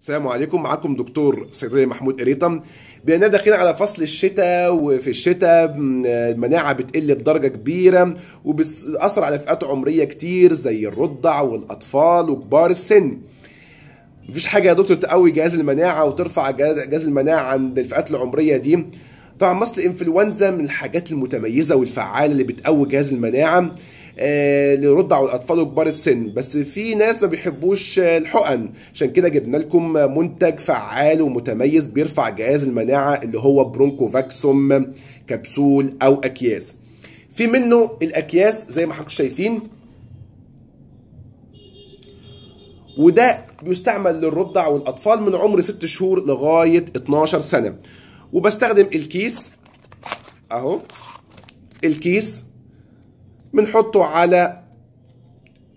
السلام عليكم معكم دكتور صيدلي محمود قريطم بأننا داخلين على فصل الشتاء وفي الشتاء المناعة بتقل بدرجة كبيرة وبتأثر على فئات عمرية كتير زي الرضع والأطفال وكبار السن مفيش حاجة يا دكتور تقوي جهاز المناعة وترفع جهاز المناعة عند الفئات العمرية دي طبعا مصل الانفلونزا من الحاجات المتميزة والفعالة اللي بتقوي جهاز المناعة آه، لرضع والاطفال وكبار السن بس في ناس ما بيحبوش آه، الحقن عشان كده جبنا لكم منتج فعال ومتميز بيرفع جهاز المناعه اللي هو برونكوفاكسوم كبسول او اكياس في منه الاكياس زي ما حضرتك شايفين وده بيستعمل للرضع والاطفال من عمر 6 شهور لغايه 12 سنه وبستخدم الكيس اهو الكيس بنحطه على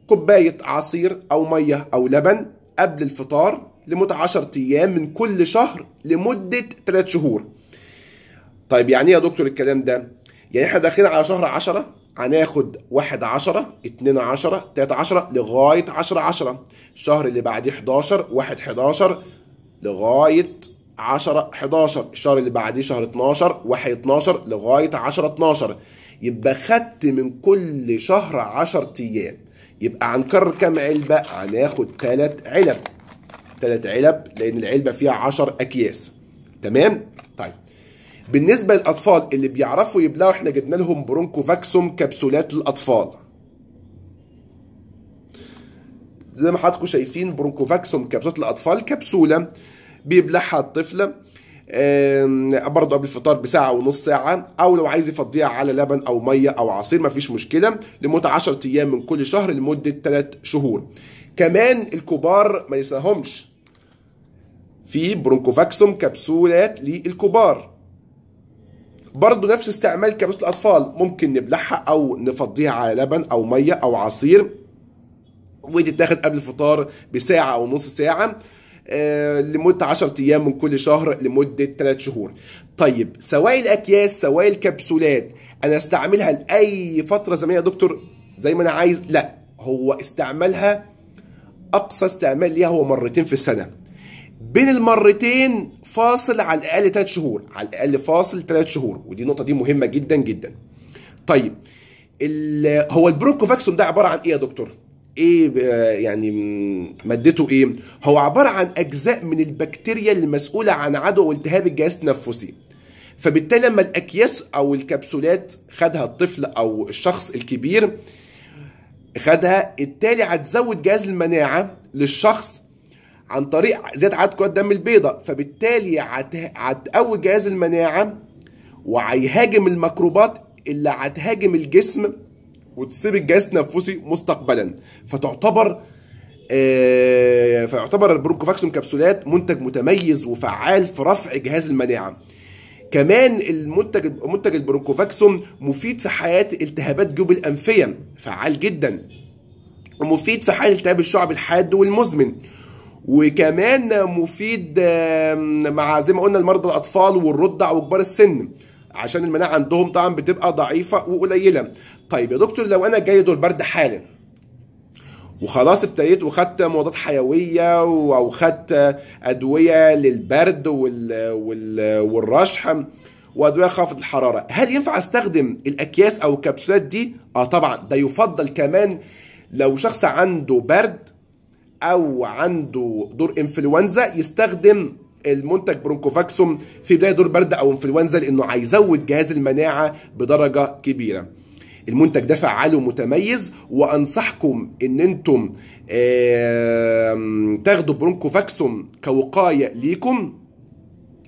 كوباية عصير أو مية أو لبن قبل الفطار لمدة 10 أيام من كل شهر لمدة 3 شهور. طيب يعني إيه يا دكتور الكلام ده؟ يعني إحنا داخلين على شهر 10 هناخد 1 10 2 10 3 10 لغاية 10 10 الشهر اللي بعديه 11 1 11 لغاية 10 11 الشهر اللي بعديه شهر 12 1 12 لغاية 10 12 يبقى خدت من كل شهر 10 ايام يبقى هنكرر كام علبه هناخد ثلاث علب ثلاث علب لان العلبه فيها 10 اكياس تمام طيب بالنسبه للاطفال اللي بيعرفوا يبلعوا احنا جبنا لهم برونكو فاكسوم كبسولات للاطفال زي ما حضراتكم شايفين برونكوفاكسوم كبسولات الأطفال كبسولة بيبلعها الطفلة برضه قبل الفطار بساعه ونص ساعه او لو عايز يفضيها على لبن او ميه او عصير مفيش مشكله لمده 10 ايام من كل شهر لمده 3 شهور كمان الكبار ما يساهمش في برونكوفاكسوم كبسولات للكبار برضه نفس استعمال كبسولة الأطفال ممكن نبلعها أو نفضيها على لبن أو مية أو عصير وتتاخد قبل الفطار بساعة أو نص ساعة آه، لمده 10 ايام من كل شهر لمده 3 شهور طيب سواء الاكياس سواء الكبسولات انا استعملها لاي فتره زمنيه يا دكتور زي ما انا عايز لا هو استعمالها اقصى استعمال ليها هو مرتين في السنه بين المرتين فاصل على الاقل 3 شهور على الاقل فاصل 3 شهور ودي النقطه دي مهمه جدا جدا طيب هو البروكوفاكسون ده عباره عن ايه يا دكتور ايه يعني مادته ايه هو عباره عن اجزاء من البكتيريا المسؤوله عن عدوى والتهاب الجهاز التنفسي فبالتالي لما الاكياس او الكبسولات خدها الطفل او الشخص الكبير خدها التالي هتزود جهاز المناعه للشخص عن طريق زياده عدد كرات الدم البيضاء فبالتالي هتقوي جهاز المناعه وهيهاجم الميكروبات اللي هتهاجم الجسم وتسيب الجهاز التنفسي مستقبلا فتعتبر آه، فيعتبر البرونكوفاكسون كبسولات منتج متميز وفعال في رفع جهاز المناعه كمان المنتج منتج البرونكوفاكسون مفيد في حياه التهابات جيوب الانفيه فعال جدا ومفيد في حال التهاب الشعب الحاد والمزمن وكمان مفيد مع زي ما قلنا المرضى الاطفال والرضع وكبار السن عشان المناعه عندهم طبعا بتبقى ضعيفه وقليله طيب يا دكتور لو انا جاي دور برد حالا وخلاص ابتديت وخدت مضادات حيويه او خدت ادويه للبرد وال... وال... والرشح وادويه خافض الحراره هل ينفع استخدم الاكياس او الكبسولات دي اه طبعا ده يفضل كمان لو شخص عنده برد او عنده دور انفلونزا يستخدم المنتج برونكوفاكسوم في بدايه دور برد او انفلونزا لانه هيزود جهاز المناعه بدرجه كبيره المنتج ده فعال ومتميز وانصحكم ان انتم تاخدوا برونكوفاكسوم كوقايه ليكم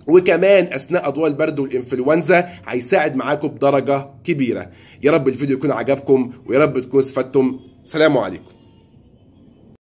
وكمان اثناء اضواء البرد والانفلونزا هيساعد معاكم بدرجه كبيره يا رب الفيديو يكون عجبكم ويا رب تكونوا استفدتم سلام عليكم